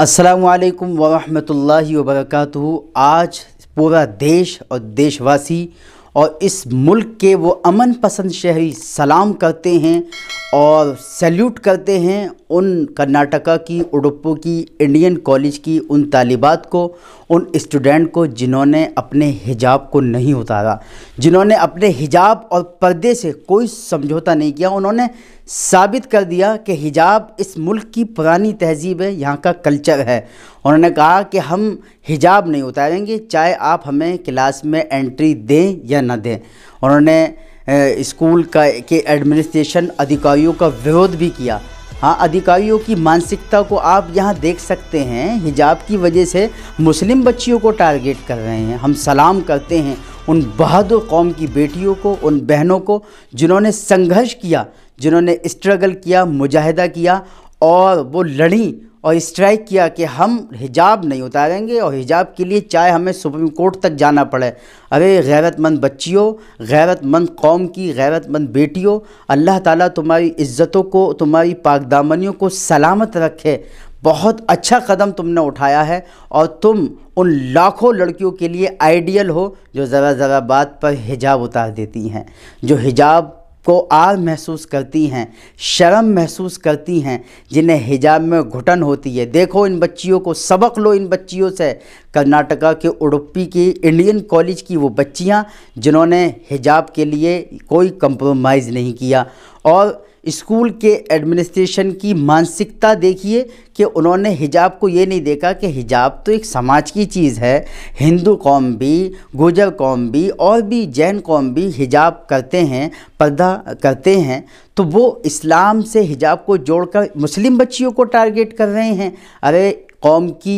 असलकम वरहमल वबरक आज पूरा देश और देशवासी और इस मुल्क के वो अमन पसंद शहरी सलाम करते हैं और सैल्यूट करते हैं उन कर्नाटका की उडुप्पू की इंडियन कॉलेज की उन तालिबात को उन स्टूडेंट को जिन्होंने अपने हिजाब को नहीं उतारा जिन्होंने अपने हिजाब और पर्दे से कोई समझौता नहीं किया उन्होंने साबित कर दिया कि हिजाब इस मुल्क की पुरानी तहजीब है यहाँ का कल्चर है उन्होंने कहा कि हम हिजाब नहीं उतारेंगे चाहे आप हमें क्लास में एंट्री दें या ना दें उन्होंने स्कूल का के एडमिनिस्ट्रेशन अधिकारियों का विरोध भी किया हाँ अधिकारियों की मानसिकता को आप यहाँ देख सकते हैं हिजाब की वजह से मुस्लिम बच्चियों को टारगेट कर रहे हैं हम सलाम करते हैं उन बहादुर कौम की बेटियों को उन बहनों को जिन्होंने संघर्ष किया जिन्होंने स्ट्रगल किया मुजाहिदा किया और वो लड़ी और स्ट्राइक किया कि हम हिजाब नहीं उतारेंगे और हिजाब के लिए चाहे हमें सुप्रीम कोर्ट तक जाना पड़े अरे गैरतमंद बच्चियों गैरतमंद कौम की गैरतमंद बेटियों अल्लाह ताला तुम्हारी इज़्ज़तों को तुम्हारी पाकदामनियों को सलामत रखे बहुत अच्छा कदम तुमने उठाया है और तुम उन लाखों लड़कियों के लिए आइडियल हो जो ज़रा ज़रा बात पर हिजाब उतार देती हैं जो हिजाब को आर महसूस करती हैं शर्म महसूस करती हैं जिन्हें हिजाब में घुटन होती है देखो इन बच्चियों को सबक लो इन बच्चियों से कर्नाटका के उडुपी की इंडियन कॉलेज की वो बच्चियां जिन्होंने हिजाब के लिए कोई कंप्रोमाइज़ नहीं किया और स्कूल के एडमिनिस्ट्रेशन की मानसिकता देखिए कि उन्होंने हिजाब को ये नहीं देखा कि हिजाब तो एक समाज की चीज़ है हिंदू कौम भी गुजर कौम भी और भी जैन कौम भी हिजाब करते हैं पर्दा करते हैं तो वो इस्लाम से हिजाब को जोड़कर मुस्लिम बच्चियों को टारगेट कर रहे हैं अरे कौम की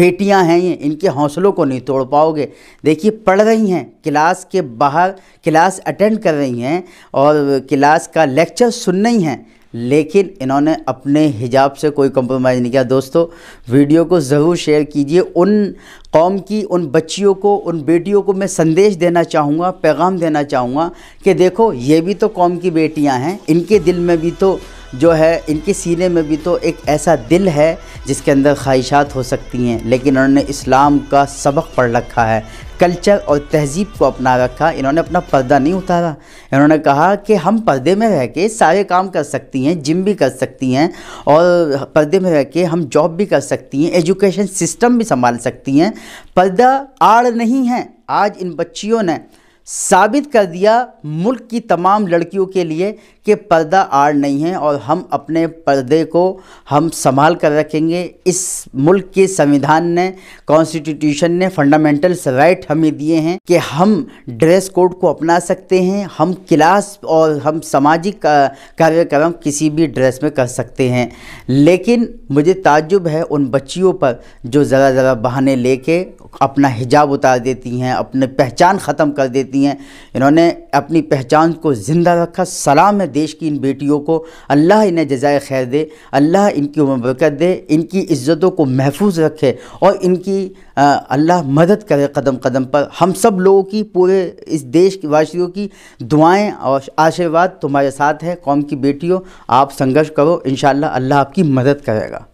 बेटियां हैं ये इनके हौसलों को नहीं तोड़ पाओगे देखिए पढ़ रही हैं क्लास के बाहर क्लास अटेंड कर रही हैं और क्लास का लेक्चर सुन रही हैं लेकिन इन्होंने अपने हिजाब से कोई कंप्रोमाइज़ नहीं किया दोस्तों वीडियो को ज़रूर शेयर कीजिए उन कौम की उन बच्चियों को उन बेटियों को मैं संदेश देना चाहूँगा पैगाम देना चाहूँगा कि देखो ये भी तो कौम की बेटियाँ हैं इनके दिल में भी तो जो है इनके सीने में भी तो एक ऐसा दिल है जिसके अंदर ख्वाहिशात हो सकती हैं लेकिन उन्होंने इस्लाम का सबक पढ़ रखा है कल्चर और तहजीब को अपना रखा इन्होंने अपना पर्दा नहीं उतारा इन्होंने कहा कि हम पर्दे में रह के सारे काम कर सकती हैं जिम भी कर सकती हैं और पर्दे में रह के हम जॉब भी कर सकती हैं एजुकेशन सिस्टम भी संभाल सकती हैं पर्दा आड़ नहीं है आज इन बच्चियों ने साबित कर दिया मुल्क की तमाम लड़कियों के लिए कि पर्दा आड़ नहीं है और हम अपने पर्दे को हम संभाल कर रखेंगे इस मुल्क के संविधान ने कॉन्स्टिट्यूशन ने फंडामेंटल्स राइट हमें दिए हैं कि हम ड्रेस कोड को अपना सकते हैं हम क्लास और हम सामाजिक कार्यक्रम किसी भी ड्रेस में कर सकते हैं लेकिन मुझे ताजुब है उन बच्चियों पर जो ज़रा ज़रा बहाने लेके अपना हिजाब उतार देती हैं अपने पहचान ख़त्म कर देती हैं इन्होंने अपनी पहचान को ज़िंदा रखा सलाम है देश की इन बेटियों को अल्लाह इन्हें जजाय खैर दे अल्लाह इनकी मबरकत दे इनकी इज़्ज़तों को महफूज रखे और इनकी अल्लाह मदद करे कदम कदम पर हम सब लोगों की पूरे इस देश के वासियों की दुआएं और आशीर्वाद तुम्हारे साथ है कौम की बेटियों आप संघर्ष करो इन अल्लाह आपकी मदद करेगा